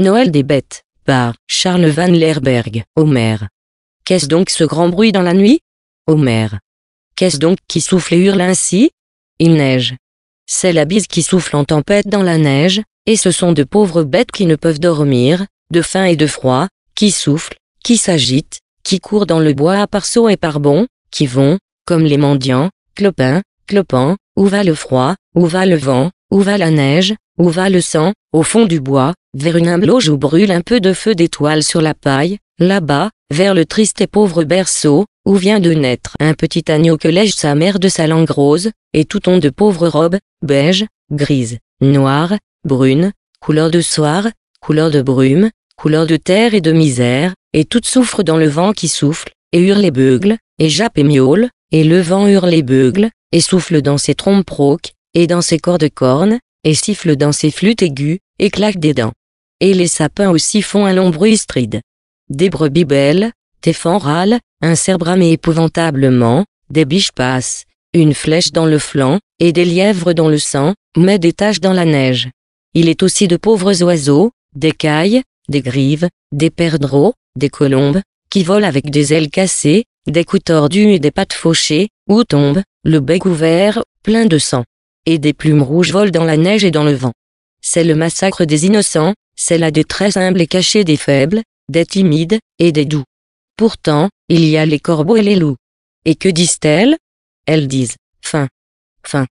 Noël des bêtes, par Charles Van Lerberg, Homer. Qu'est-ce donc ce grand bruit dans la nuit Homer. Qu'est-ce donc qui souffle et hurle ainsi Il neige. C'est la bise qui souffle en tempête dans la neige, et ce sont de pauvres bêtes qui ne peuvent dormir, de faim et de froid, qui soufflent, qui s'agitent, qui courent dans le bois à par et par qui vont, comme les mendiants, clopin, clopant, où va le froid, où va le vent, où va la neige, où va le sang, au fond du bois, vers une humble loge où brûle un peu de feu d'étoile sur la paille, là-bas, vers le triste et pauvre berceau, où vient de naître un petit agneau que lège sa mère de sa langue rose, et tout ont de pauvres robes, beige, grise, noire, brune, couleur de soir, couleur de brume, couleur de terre et de misère, et toutes souffrent dans le vent qui souffle, et hurle et beugle, et jappe et miaule, et le vent hurle et beugle, et souffle dans ses trompes proques et dans ses corps de cornes, et siffle dans ses flûtes aiguës, et claque des dents. Et les sapins aussi font un long bruit stride. Des brebis belles, fans râles, un cerf bramé épouvantablement, des biches passent, une flèche dans le flanc, et des lièvres dans le sang, mais des taches dans la neige. Il est aussi de pauvres oiseaux, des cailles, des grives, des perdreaux, des colombes, qui volent avec des ailes cassées, des coups tordus et des pattes fauchées, ou tombent, le bec ouvert, plein de sang et des plumes rouges volent dans la neige et dans le vent. C'est le massacre des innocents, c'est la très humble et cachée des faibles, des timides, et des doux. Pourtant, il y a les corbeaux et les loups. Et que disent-elles Elles disent, fin. Fin.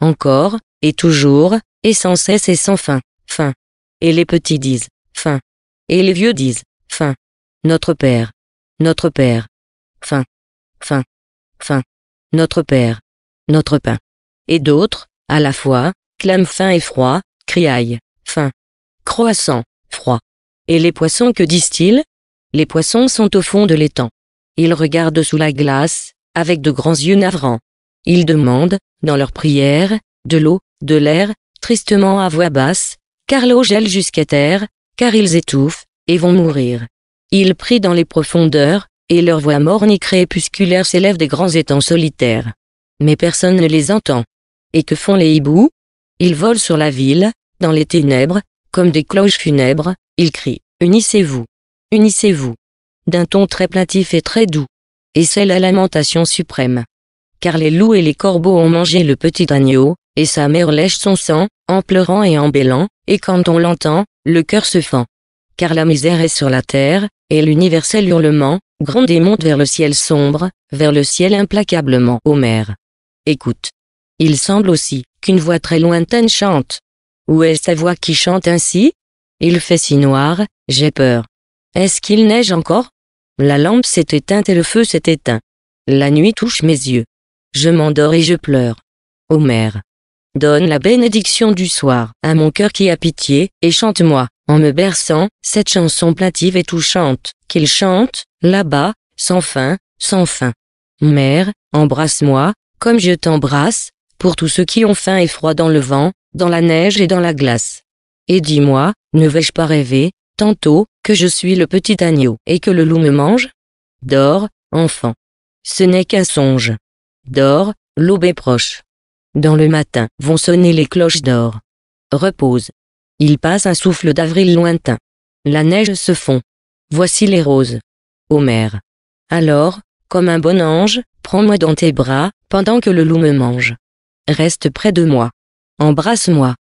Encore, et toujours, et sans cesse et sans fin, fin. Et les petits disent, fin. Et les vieux disent, fin. Notre Père. Notre Père. Fin. Fin. Fin. Notre Père. Notre pain. Et d'autres, à la fois, clame fin et froid, criaille, fin. Croissant, froid. Et les poissons, que disent-ils Les poissons sont au fond de l'étang. Ils regardent sous la glace, avec de grands yeux navrants. Ils demandent, dans leur prière, de l'eau, de l'air, tristement à voix basse, car l'eau gèle jusqu'à terre, car ils étouffent, et vont mourir. Ils prient dans les profondeurs, et leur voix morne et crépusculaire s'élève des grands étangs solitaires. Mais personne ne les entend. Et que font les hiboux Ils volent sur la ville, dans les ténèbres, comme des cloches funèbres, ils crient « Unissez-vous Unissez-vous » d'un ton très plaintif et très doux. Et c'est la lamentation suprême. Car les loups et les corbeaux ont mangé le petit agneau, et sa mère lèche son sang, en pleurant et en bêlant, et quand on l'entend, le cœur se fend. Car la misère est sur la terre, et l'universel hurlement, gronde et monte vers le ciel sombre, vers le ciel implacablement. mère. Écoute. Il semble aussi qu'une voix très lointaine chante. Où est sa voix qui chante ainsi Il fait si noir, j'ai peur. Est-ce qu'il neige encore La lampe s'est éteinte et le feu s'est éteint. La nuit touche mes yeux. Je m'endors et je pleure. Ô Mère Donne la bénédiction du soir à mon cœur qui a pitié, et chante-moi, en me berçant, cette chanson plaintive et touchante, qu'il chante, là-bas, sans fin, sans fin. Mère, embrasse-moi, comme je t'embrasse, pour tous ceux qui ont faim et froid dans le vent, dans la neige et dans la glace. Et dis-moi, ne vais-je pas rêver, tantôt, que je suis le petit agneau et que le loup me mange Dors, enfant. Ce n'est qu'un songe. Dors, l'aube est proche. Dans le matin vont sonner les cloches d'or. Repose. Il passe un souffle d'avril lointain. La neige se fond. Voici les roses. mère Alors, comme un bon ange, prends-moi dans tes bras, pendant que le loup me mange. Reste près de moi. Embrasse-moi.